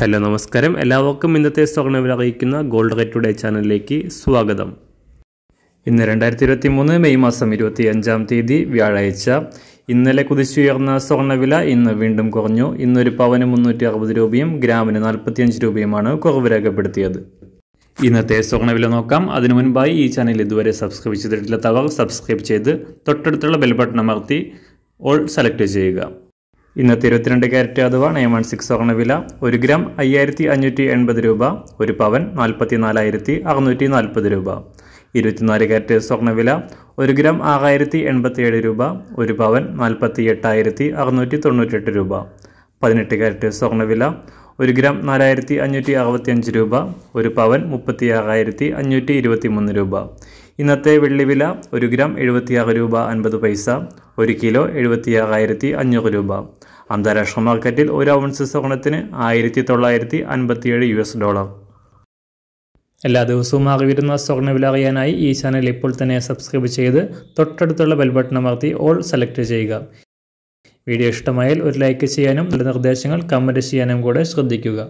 hello നമസ്കാരം എല്ലാവർക്കും ഇന്നത്തെ സ്വർണ്ണവില അറിയിക്കുന്ന ഗോൾഡ് റേറ്റ് ടുഡേ ചാനലിലേക്ക് സ്വാഗതം ഇന്ന് രണ്ടായിരത്തി ഇരുപത്തി മൂന്ന് മെയ് മാസം ഇരുപത്തി അഞ്ചാം തീയതി വ്യാഴാഴ്ച ഇന്നലെ കുതിച്ചുയർന്ന സ്വർണ്ണവില ഇന്ന് വീണ്ടും കുറഞ്ഞു ഇന്നൊരു പവന് മുന്നൂറ്റി അറുപത് രൂപയും ഗ്രാമിന് നാൽപ്പത്തിയഞ്ച് രൂപയുമാണ് കുറവ് രേഖപ്പെടുത്തിയത് ഇന്നത്തെ സ്വർണ്ണവില നോക്കാം അതിനു മുൻപായി ഈ ചാനൽ ഇതുവരെ സബ്സ്ക്രൈബ് ചെയ്തിട്ടില്ലാത്തവർ സബ്സ്ക്രൈബ് ചെയ്ത് തൊട്ടടുത്തുള്ള ബെൽ ബട്ടൺ അമർത്തി ഓൾ സെലക്ട് ചെയ്യുക ഇന്നത്തെ ഇരുപത്തിരണ്ട് ക്യാരറ്റ് അഥവാ നയൻ വൺ സിക്സ് സ്വർണ്ണവില ഒരു ഗ്രാം അയ്യായിരത്തി അഞ്ഞൂറ്റി എൺപത് രൂപ ഒരു പവൻ നാൽപ്പത്തി നാലായിരത്തി അറുന്നൂറ്റി നാൽപ്പത് രൂപ ഇരുപത്തിനാല് ക്യാരറ്റ് സ്വർണ്ണവില ഒരു ഗ്രാം ആറായിരത്തി എൺപത്തിയേഴ് രൂപ ഒരു പവൻ നാൽപ്പത്തി എട്ടായിരത്തി അറുന്നൂറ്റി തൊണ്ണൂറ്റെട്ട് രൂപ പതിനെട്ട് ക്യാരറ്റ് സ്വർണ്ണവില ഒരു ഗ്രാം നാലായിരത്തി അഞ്ഞൂറ്റി അറുപത്തിയഞ്ച് രൂപ ഒരു പവൻ മുപ്പത്തി ആറായിരത്തി അഞ്ഞൂറ്റി ഇരുപത്തി മൂന്ന് രൂപ ഇന്നത്തെ വെള്ളി വില ഒരു ഗ്രാം എഴുപത്തിയാറ് രൂപ അൻപത് പൈസ ഒരു കിലോ എഴുപത്തി ആറായിരത്തി അഞ്ഞൂറ് രൂപ അന്താരാഷ്ട്ര മാർക്കറ്റിൽ ഒരു ഔൺസ് സ്വർണത്തിന് ആയിരത്തി തൊള്ളായിരത്തി അൻപത്തിയേഴ് യു എസ് ഡോളർ എല്ലാ ദിവസവും അറിവിരുന്ന വില അറിയാനായി ഈ ചാനൽ ഇപ്പോൾ തന്നെ സബ്സ്ക്രൈബ് ചെയ്ത് തൊട്ടടുത്തുള്ള ബെൽബട്ടൺ അമർത്തി ഓൾ സെലക്ട് ചെയ്യുക വീഡിയോ ഇഷ്ടമായാൽ ഒരു ലൈക്ക് ചെയ്യാനും നിർദ്ദേശങ്ങൾ കമൻറ്റ് ചെയ്യാനും കൂടെ ശ്രദ്ധിക്കുക